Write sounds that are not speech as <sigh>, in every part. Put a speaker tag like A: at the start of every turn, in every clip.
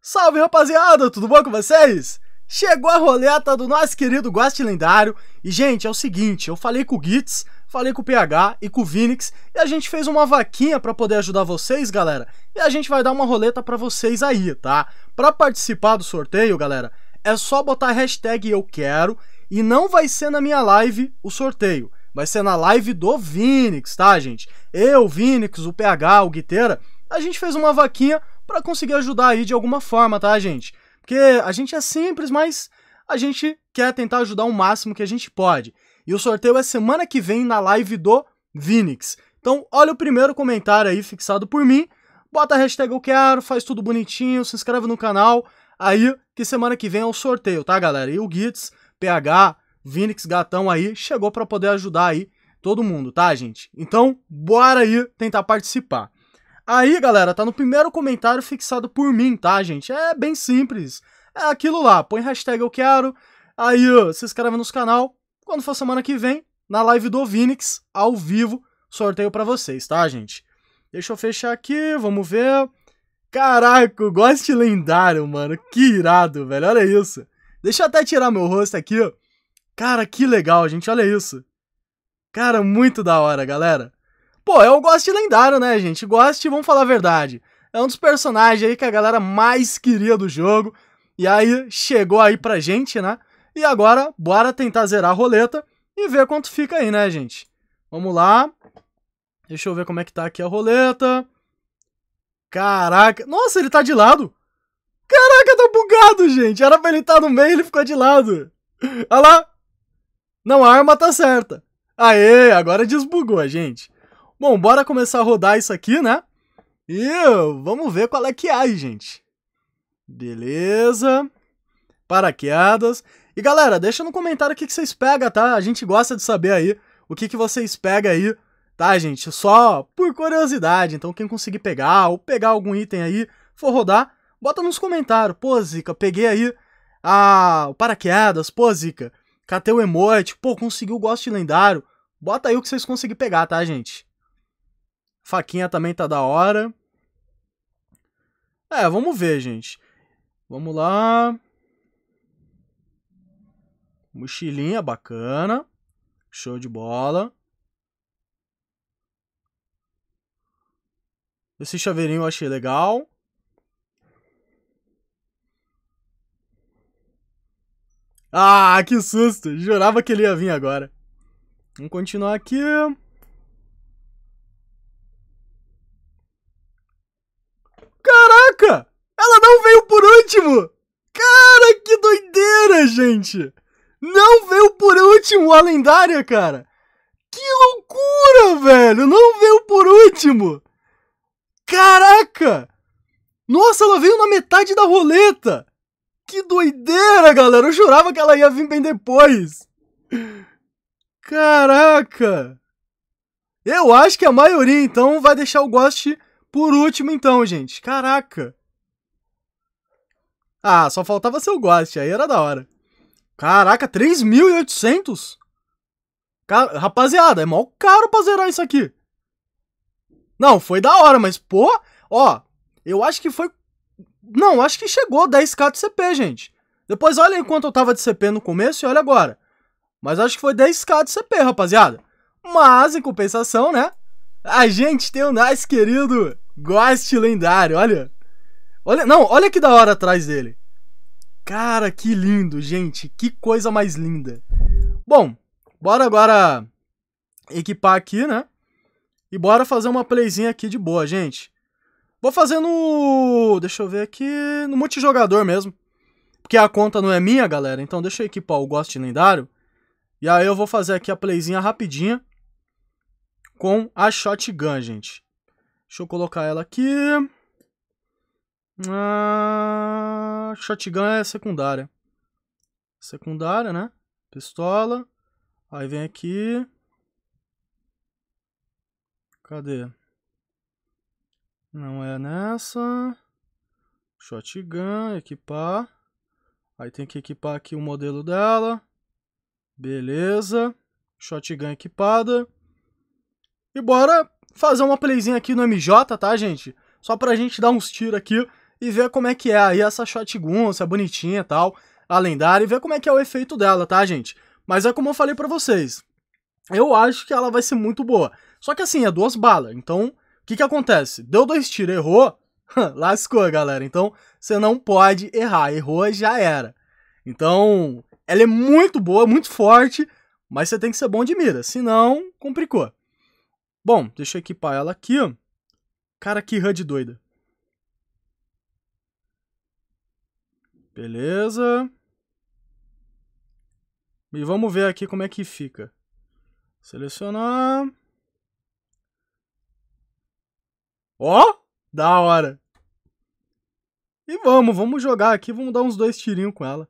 A: Salve rapaziada, tudo bom com vocês? Chegou a roleta do nosso querido Guaste Lendário e gente, é o seguinte, eu falei com o Gitz, falei com o PH e com o Vinix e a gente fez uma vaquinha para poder ajudar vocês, galera. E a gente vai dar uma roleta para vocês aí, tá? Para participar do sorteio, galera, é só botar a hashtag eu quero e não vai ser na minha live o sorteio. Vai ser na live do Vinix, tá, gente? Eu, Vinix, o PH, o Guiteira, a gente fez uma vaquinha para conseguir ajudar aí de alguma forma, tá, gente? Porque a gente é simples, mas a gente quer tentar ajudar o máximo que a gente pode. E o sorteio é semana que vem na live do Vinix. Então, olha o primeiro comentário aí fixado por mim, bota a hashtag eu quero, faz tudo bonitinho, se inscreve no canal, aí que semana que vem é o sorteio, tá, galera? E o Gits, PH, Vinix, Gatão aí, chegou para poder ajudar aí todo mundo, tá, gente? Então, bora aí tentar participar. Aí, galera, tá no primeiro comentário fixado por mim, tá, gente? É bem simples. É aquilo lá, põe hashtag eu quero, aí ó, se inscreve no canal. Quando for semana que vem, na live do Vinix, ao vivo, sorteio para vocês, tá, gente? Deixa eu fechar aqui, vamos ver. Caraca, goste lendário, mano. Que irado, velho. Olha isso. Deixa eu até tirar meu rosto aqui, ó. Cara, que legal, gente. Olha isso. Cara, muito da hora, galera. Pô, é o Ghost lendário, né, gente? Ghost, vamos falar a verdade. É um dos personagens aí que a galera mais queria do jogo. E aí chegou aí pra gente, né? E agora, bora tentar zerar a roleta e ver quanto fica aí, né, gente? Vamos lá. Deixa eu ver como é que tá aqui a roleta. Caraca. Nossa, ele tá de lado. Caraca, tá bugado, gente. Era pra ele estar tá no meio, ele ficou de lado. Olha lá. Não, a arma tá certa. Aê, agora desbugou, gente. Bom, bora começar a rodar isso aqui, né? E vamos ver qual é que é, gente. Beleza. Paraquedas. E galera, deixa no comentário o que, que vocês pegam, tá? A gente gosta de saber aí o que, que vocês pegam aí, tá, gente? Só por curiosidade. Então, quem conseguir pegar ou pegar algum item aí, for rodar, bota nos comentários. Pô, Zica, peguei aí a... o paraquedas. Pô, Zica, catei o emote. Pô, conseguiu o gosto lendário. Bota aí o que vocês conseguirem pegar, tá, gente? Faquinha também tá da hora. É, vamos ver, gente. Vamos lá. Mochilinha bacana. Show de bola. Esse chaveirinho eu achei legal. Ah, que susto! Jurava que ele ia vir agora. Vamos continuar aqui. Caraca! Ela não veio por último! Cara, que doideira, gente! Não veio por último a lendária, cara! Que loucura, velho! Não veio por último! Caraca! Nossa, ela veio na metade da roleta! Que doideira, galera! Eu jurava que ela ia vir bem depois! Caraca! Eu acho que a maioria, então, vai deixar o Ghost por último, então, gente. Caraca. Ah, só faltava seu guaste. Aí era da hora. Caraca, 3.800? Car... Rapaziada, é mal caro pra zerar isso aqui. Não, foi da hora, mas, pô... Ó, eu acho que foi... Não, acho que chegou 10k de CP, gente. Depois olha aí quanto eu tava de CP no começo e olha agora. Mas acho que foi 10k de CP, rapaziada. Mas, em compensação, né? A gente tem o nosso querido Ghost lendário, olha. Olha, não, olha que da hora atrás dele. Cara, que lindo, gente. Que coisa mais linda. Bom, bora agora equipar aqui, né? E bora fazer uma playzinha aqui de boa, gente. Vou fazer no... Deixa eu ver aqui... No multijogador mesmo. Porque a conta não é minha, galera. Então deixa eu equipar o Ghost Lendário. E aí eu vou fazer aqui a playzinha rapidinha com a shotgun, gente. Deixa eu colocar ela aqui. A ah, shotgun é secundária. Secundária, né? Pistola. Aí vem aqui. Cadê? Não é nessa. Shotgun, equipar. Aí tem que equipar aqui o modelo dela. Beleza. Shotgun equipada. E bora fazer uma playzinha aqui no MJ, tá, gente? Só pra gente dar uns tiros aqui e ver como é que é aí essa shotgun, se é bonitinha e tal, a lendária, e ver como é que é o efeito dela, tá, gente? Mas é como eu falei pra vocês, eu acho que ela vai ser muito boa. Só que assim, é duas balas, então o que que acontece? Deu dois tiros, errou, <laughs> lascou, galera. Então você não pode errar, errou, já era. Então, ela é muito boa, muito forte, mas você tem que ser bom de mira, senão complicou. Bom, deixa eu equipar ela aqui, ó. Cara, que HUD doida. Beleza. E vamos ver aqui como é que fica. Selecionar. Ó, oh, da hora. E vamos, vamos jogar aqui, vamos dar uns dois tirinhos com ela.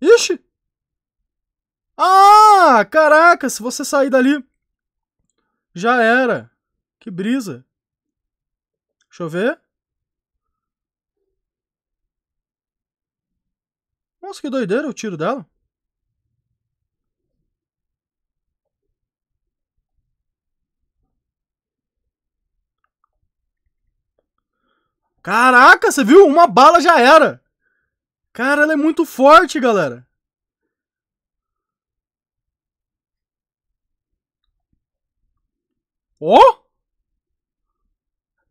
A: Ixi! Ah, caraca, se você sair dali. Já era. Que brisa. Deixa eu ver. Nossa, que doideira o tiro dela. Caraca, você viu? Uma bala já era. Cara, ela é muito forte, galera. Oh!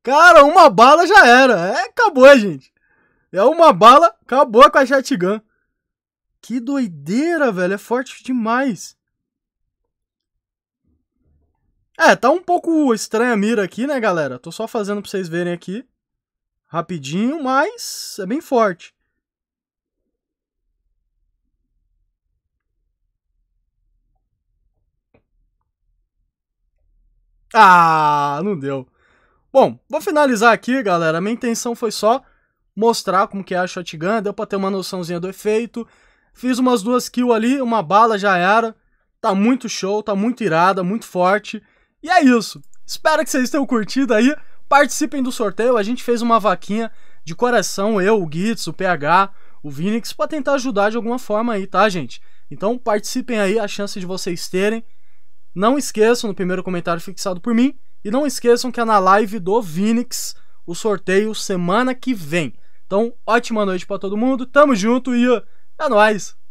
A: Cara, uma bala já era. É, acabou, gente. É uma bala, acabou com a shotgun. Que doideira, velho. É forte demais. É, tá um pouco estranha a mira aqui, né, galera? Tô só fazendo pra vocês verem aqui. Rapidinho, mas é bem forte. Ah, não deu. Bom, vou finalizar aqui, galera. Minha intenção foi só mostrar como que é a shotgun, deu pra ter uma noçãozinha do efeito. Fiz umas duas kills ali, uma bala já era. Tá muito show, tá muito irada, muito forte. E é isso. Espero que vocês tenham curtido aí. Participem do sorteio. A gente fez uma vaquinha de coração, eu, o Gitz, o PH, o Vinix, pra tentar ajudar de alguma forma aí, tá, gente? Então participem aí, a chance de vocês terem. Não esqueçam no primeiro comentário fixado por mim. E não esqueçam que é na live do Vinix o sorteio semana que vem. Então, ótima noite para todo mundo. Tamo junto e é nóis!